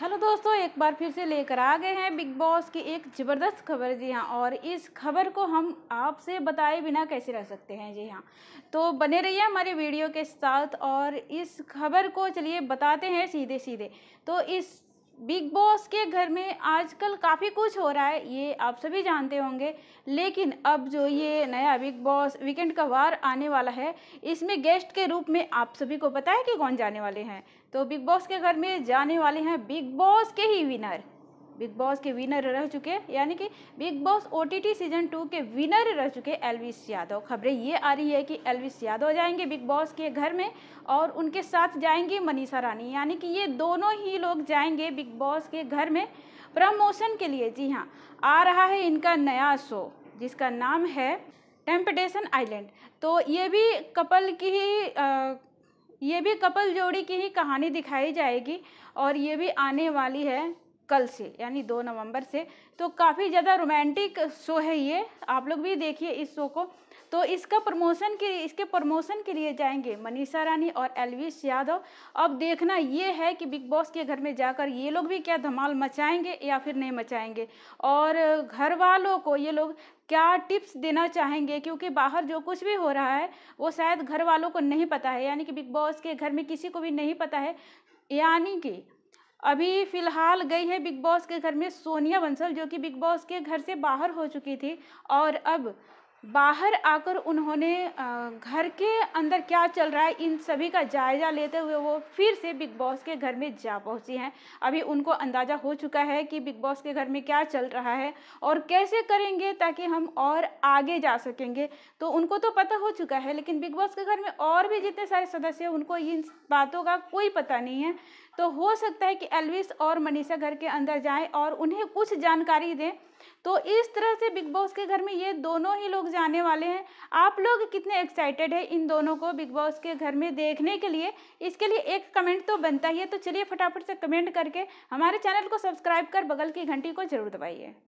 hello दोस्तों एक बार फिर से लेकर आ गए हैं बिग बॉस की एक ज़बरदस्त खबर जी हाँ और इस खबर को हम आपसे बताए बिना कैसे रह सकते हैं जी हाँ तो बने रहिए हमारे वीडियो के साथ और इस खबर को चलिए बताते हैं सीधे सीधे तो इस बिग बॉस के घर में आजकल काफ़ी कुछ हो रहा है ये आप सभी जानते होंगे लेकिन अब जो ये नया बिग बॉस वीकेंड का वार आने वाला है इसमें गेस्ट के रूप में आप सभी को पता है कि कौन जाने वाले हैं तो बिग बॉस के घर में जाने वाले हैं बिग बॉस के ही विनर बिग बॉस के विनर रह चुके यानी कि Bigg Boss OTT season two के विनर रह चुके एलविस यादव खबरें ये आ रही है कि एलविस यादव जाएंगे बिग बॉस के घर में और उनके साथ जाएंगे मनीषा रानी यानी कि ये दोनों ही लोग जाएंगे बिग बॉस के घर में प्रमोशन के लिए जी हाँ आ रहा है इनका नया शो जिसका नाम है टेम्पटेशन आइलैंड तो ये भी कपल की ही ये भी कपल जोड़ी की ही कहानी दिखाई जाएगी और ये भी आने वाली है कल से यानी दो नवंबर से तो काफ़ी ज़्यादा रोमांटिक शो है ये आप लोग भी देखिए इस शो को तो इसका प्रमोशन के इसके प्रमोशन के लिए जाएंगे मनीषा रानी और एलविश यादव अब देखना ये है कि बिग बॉस के घर में जाकर ये लोग भी क्या धमाल मचाएंगे या फिर नहीं मचाएंगे और घर वालों को ये लोग क्या टिप्स देना चाहेंगे क्योंकि बाहर जो कुछ भी हो रहा है वो शायद घर वालों को नहीं पता है यानी कि बिग बॉस के घर में किसी को भी नहीं पता है यानी कि अभी फ़िलहाल गई है बिग बॉस के घर में सोनिया बंसल जो कि बिग बॉस के घर से बाहर हो चुकी थी और अब बाहर आकर उन्होंने घर के अंदर क्या चल रहा है इन सभी का जायज़ा लेते हुए वो फिर से बिग बॉस के घर में जा पहुंची हैं अभी उनको अंदाज़ा हो चुका है कि बिग बॉस के घर में क्या चल रहा है और कैसे करेंगे ताकि हम और आगे जा सकेंगे तो उनको तो पता हो चुका है लेकिन बिग बॉस के घर में और भी जितने सारे सदस्य हैं उनको इन बातों का कोई पता नहीं है तो हो सकता है कि एल्विस और मनीषा घर के अंदर जाएं और उन्हें कुछ जानकारी दें तो इस तरह से बिग बॉस के घर में ये दोनों ही लोग जाने वाले हैं आप लोग कितने एक्साइटेड हैं इन दोनों को बिग बॉस के घर में देखने के लिए इसके लिए एक कमेंट तो बनता ही है तो चलिए फटाफट से कमेंट करके हमारे चैनल को सब्सक्राइब कर बगल की घंटी को जरूर दबाइए